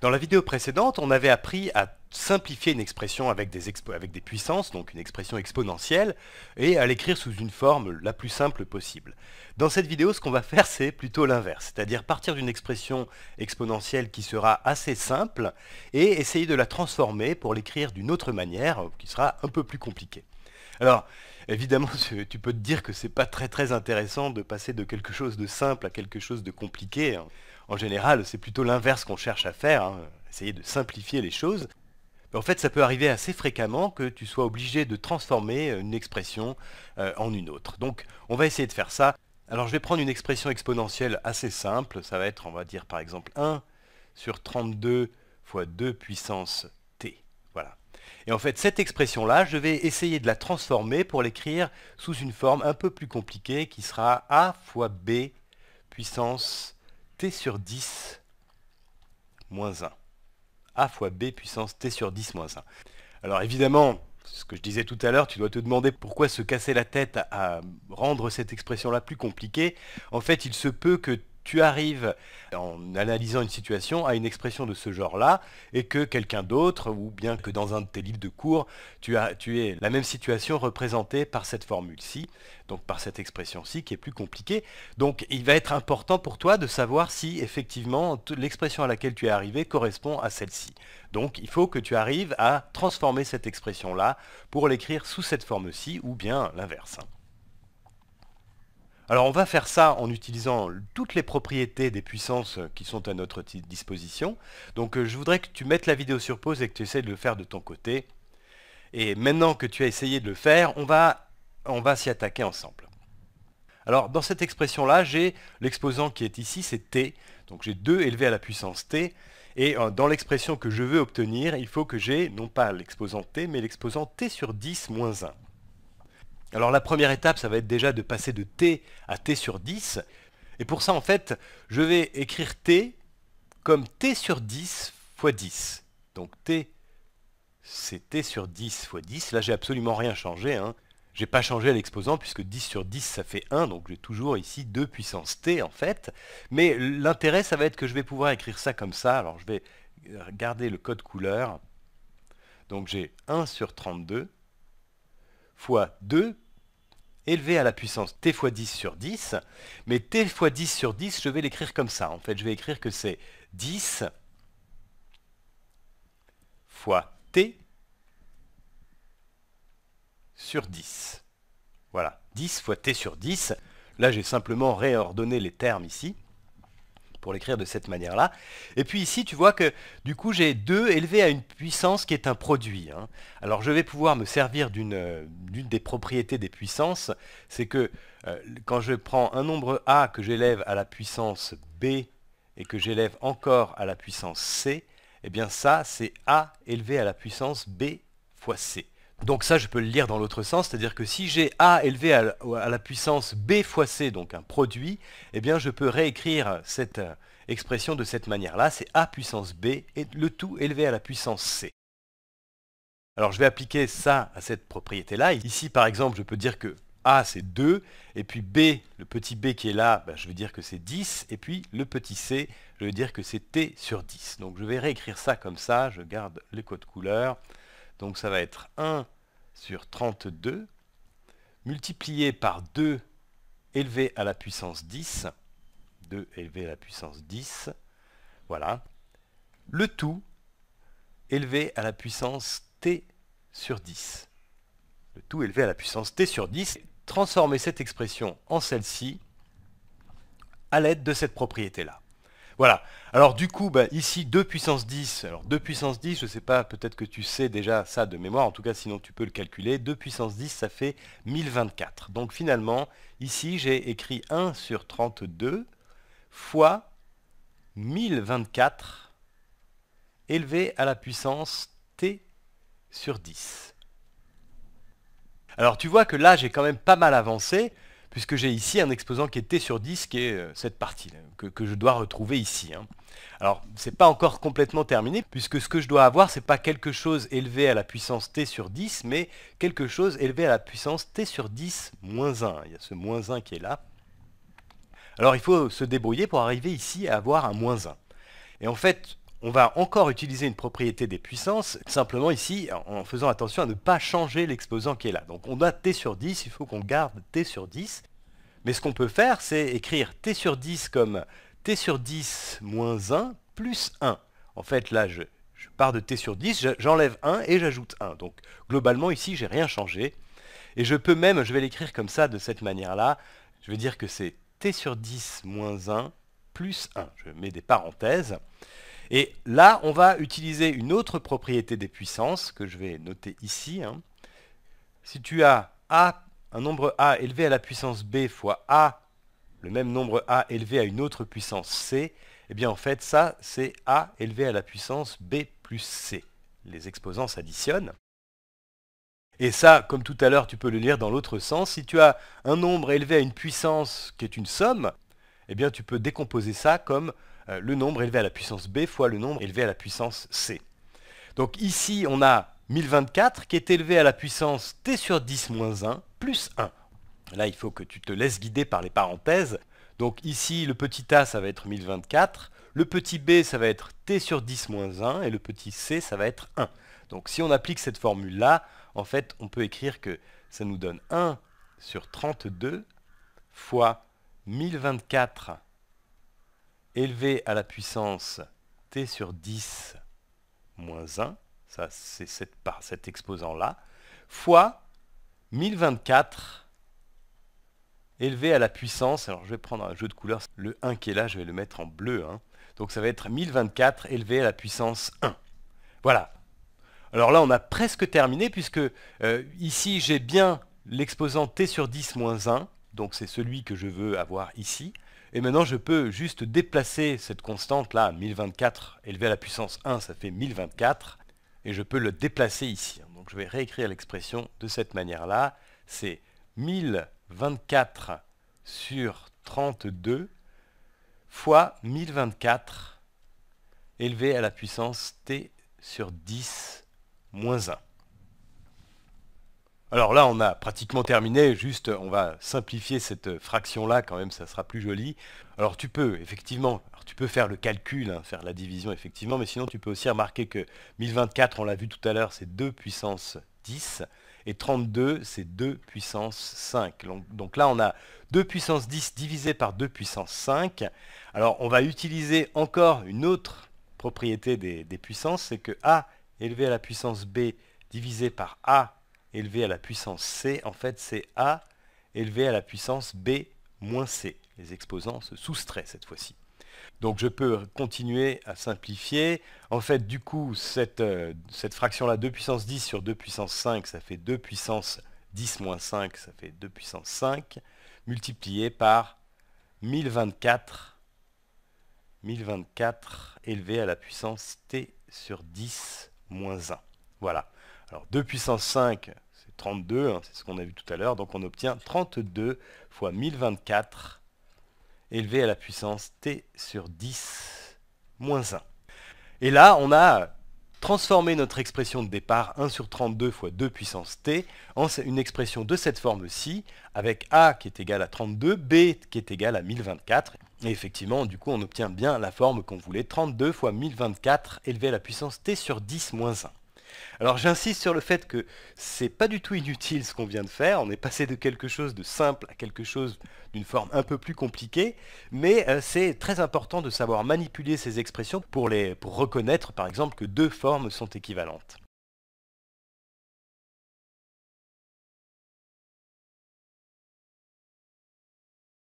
Dans la vidéo précédente, on avait appris à simplifier une expression avec des, puissances, donc une expression exponentielle, et à l'écrire sous une forme la plus simple possible. Dans cette vidéo, ce qu'on va faire, c'est plutôt l'inverse, c'est-à-dire partir d'une expression exponentielle qui sera assez simple, et essayer de la transformer pour l'écrire d'une autre manière, euh, qui sera un peu plus compliquée. Alors, évidemment, tu peux te dire que c'est pas très très intéressant de passer de quelque chose de simple à quelque chose de compliqué. Hein. En général, c'est plutôt l'inverse qu'on cherche à faire, hein, essayer de simplifier les choses. Mais en fait, ça peut arriver assez fréquemment que tu sois obligé de transformer euh, une expression euh, en une autre. Donc, on va essayer de faire ça. Alors, je vais prendre une expression exponentielle assez simple. Ça va être, on va dire par exemple, 1 sur 32 fois 2 puissance t. Voilà. Et en fait, cette expression-là, je vais essayer de la transformer pour l'écrire sous une forme un peu plus compliquée qui sera a fois b puissance t sur 10 moins 1. a fois b puissance t sur 10 moins 1. Alors évidemment, ce que je disais tout à l'heure, tu dois te demander pourquoi se casser la tête à, rendre cette expression-là plus compliquée. En fait, il se peut que tu arrives, en analysant une situation, à une expression de ce genre-là, et que quelqu'un d'autre, ou bien que dans un de tes livres de cours, tu, as, tu es la même situation représentée par cette formule-ci, donc par cette expression-ci, qui est plus compliquée. Donc il va être important pour toi de savoir si effectivement l'expression à laquelle tu es arrivé correspond à celle-ci. Donc il faut que tu arrives à transformer cette expression-là pour l'écrire sous cette forme-ci, ou bien l'inverse. Hein. Alors on va faire ça en utilisant toutes les propriétés des puissances qui sont à notre disposition. Donc euh, je voudrais que tu mettes la vidéo sur pause et que tu essaies de le faire de ton côté. Et maintenant que tu as essayé de le faire, on va, on va s'y attaquer ensemble. Alors dans cette expression là, j'ai l'exposant qui est ici, c'est t. Donc j'ai 2 élevé à la puissance t. Et euh, dans l'expression que je veux obtenir, il faut que j'ai non pas l'exposant t, mais l'exposant t sur 10 moins 1. Alors la première étape, ça va être déjà de passer de t à t sur 10. Et pour ça, en fait, je vais écrire t comme t sur 10 fois 10. Donc t, c'est t sur 10 fois 10. Là, j'ai absolument rien changé. Hein. Je n'ai pas changé l'exposant puisque 10 sur 10 ça fait 1, donc j'ai toujours ici 2 puissance t en fait. Mais l'intérêt ça va être que je vais pouvoir écrire ça comme ça. Alors je vais regarder le code couleur. Donc j'ai 1 sur 32 fois 2 élevé à la puissance t fois 10 sur 10, mais t fois 10 sur 10, je vais l'écrire comme ça. En fait, je vais écrire que c'est 10 fois t sur 10. Voilà, 10 fois t sur 10. Là, j'ai simplement réordonné les termes ici pour l'écrire de cette manière-là. Et puis ici, tu vois que du coup, j'ai 2 élevé à une puissance qui est un produit. Hein. Alors je vais pouvoir me servir d'une euh, des propriétés des puissances, c'est que euh, quand je prends un nombre A que j'élève à la puissance B et que j'élève encore à la puissance C, eh bien ça, c'est A élevé à la puissance B fois C. Donc ça, je peux le lire dans l'autre sens, c'est-à-dire que si j'ai A élevé à, la puissance B fois C, donc un produit, eh bien je peux réécrire cette euh, expression de cette manière-là, c'est A puissance B, et le tout élevé à la puissance C. Alors je vais appliquer ça à cette propriété-là. Ici, par exemple, je peux dire que A, c'est 2, et puis B, le petit b qui est là, ben, je veux dire que c'est 10, et puis le petit c, je vais dire que c'est t sur 10. Donc je vais réécrire ça comme ça, je garde les codes couleurs. couleur donc ça va être 1 sur 32 multiplié par 2 élevé à la puissance 10. 2 élevé à la puissance 10. Voilà. Le tout élevé à la puissance t sur 10. Le tout élevé à la puissance t sur 10. Transformer cette expression en celle-ci à l'aide de cette propriété-là. Voilà. Alors du coup, bah, ici 2 puissance 10. Alors 2 puissance 10, je ne sais pas, peut-être que tu sais déjà ça de mémoire, en tout cas sinon tu peux le calculer. 2 puissance 10, ça fait 1024. Donc finalement, ici j'ai écrit 1 sur 32 fois 1024 élevé à la puissance t sur 10. Alors tu vois que là j'ai quand même pas mal avancé puisque j'ai ici un exposant qui est T sur 10, qui est euh, cette partie là, que, je dois retrouver ici. Alors, hein. Alors, c'est pas encore complètement terminé, puisque ce que je dois avoir, c'est pas quelque chose élevé à la puissance t sur 10, mais quelque chose élevé à la puissance t sur 10 moins 1. Il y a ce moins 1 qui est là. Alors, il faut se débrouiller pour arriver ici à avoir un moins 1. Et en fait, on va encore utiliser une propriété des puissances, simplement ici en faisant attention à ne pas changer l'exposant qui est là. Donc on a t sur 10, il faut qu'on garde t sur 10. Mais ce qu'on peut faire, c'est écrire t sur 10 comme t sur 10 moins 1 plus 1. En fait, là, je, pars de t sur 10, j'enlève 1 et j'ajoute 1. Donc globalement, ici, j'ai rien changé. Et je peux même, je vais l'écrire comme ça, de cette manière-là, je vais dire que c'est t sur 10 moins 1 plus 1. Je mets des parenthèses. Et là, on va utiliser une autre propriété des puissances que je vais noter ici. Hein. Si tu as A, un nombre A élevé à la puissance B fois A, le même nombre A élevé à une autre puissance C, eh bien en fait ça c'est A élevé à la puissance B plus C. Les exposants s'additionnent. Et ça, comme tout à l'heure, tu peux le lire dans l'autre sens. Si tu as un nombre élevé à une puissance qui est une somme, eh bien tu peux décomposer ça comme euh, le nombre élevé à la puissance b fois le nombre élevé à la puissance c. Donc ici, on a 1024 qui est élevé à la puissance t sur 10 moins 1 plus 1. Là, il faut que tu te laisses guider par les parenthèses. Donc ici, le petit a, ça va être 1024. Le petit b, ça va être t sur 10 moins 1. Et le petit c, ça va être 1. Donc si on applique cette formule-là, en fait, on peut écrire que ça nous donne 1 sur 32 fois 1024 élevé à la puissance t sur 10 moins 1, ça c'est par cet exposant-là, fois 1024 élevé à la puissance, alors je vais prendre un jeu de couleurs, le 1 qui est là, je vais le mettre en bleu, hein. donc ça va être 1024 élevé à la puissance 1. Voilà. Alors là, on a presque terminé, puisque euh, ici, j'ai bien l'exposant t sur 10 moins 1, donc c'est celui que je veux avoir ici, et maintenant, je peux juste déplacer cette constante-là, 1024 élevé à la puissance 1, ça fait 1024, et je peux le déplacer ici. Donc je vais réécrire l'expression de cette manière-là. C'est 1024 sur 32 fois 1024 élevé à la puissance t sur 10 moins 1. Alors là, on a pratiquement terminé, juste on va simplifier cette fraction-là, quand même ça sera plus joli. Alors tu peux, effectivement, tu peux faire le calcul, hein, faire la division, effectivement, mais sinon tu peux aussi remarquer que 1024, on l'a vu tout à l'heure, c'est 2 puissance 10, et 32, c'est 2 puissance 5. Donc, là, on a 2 puissance 10 divisé par 2 puissance 5. Alors on va utiliser encore une autre propriété des, des puissances, c'est que A élevé à la puissance B divisé par A élevé à la puissance C, en fait c'est A élevé à la puissance B moins C. Les exposants se soustraient cette fois-ci. Donc je peux continuer à simplifier. En fait, du coup, cette, euh, fraction-là, 2 puissance 10 sur 2 puissance 5, ça fait 2 puissance 10 moins 5, ça fait 2 puissance 5, multiplié par 1024, 1024 élevé à la puissance t sur 10 moins 1. Voilà. Alors 2 puissance 5, 32, hein, c'est ce qu'on a vu tout à l'heure, donc on obtient 32 fois 1024 élevé à la puissance t sur 10 moins 1. Et là, on a transformé notre expression de départ 1 sur 32 fois 2 puissance t en une expression de cette forme-ci, avec a qui est égal à 32, b qui est égal à 1024. Et effectivement, du coup, on obtient bien la forme qu'on voulait, 32 fois 1024 élevé à la puissance t sur 10 moins 1. Alors j'insiste sur le fait que c'est pas du tout inutile ce qu'on vient de faire, on est passé de quelque chose de simple à quelque chose d'une forme un peu plus compliquée, mais euh, c'est très important de savoir manipuler ces expressions pour, les, pour reconnaître par exemple que deux formes sont équivalentes.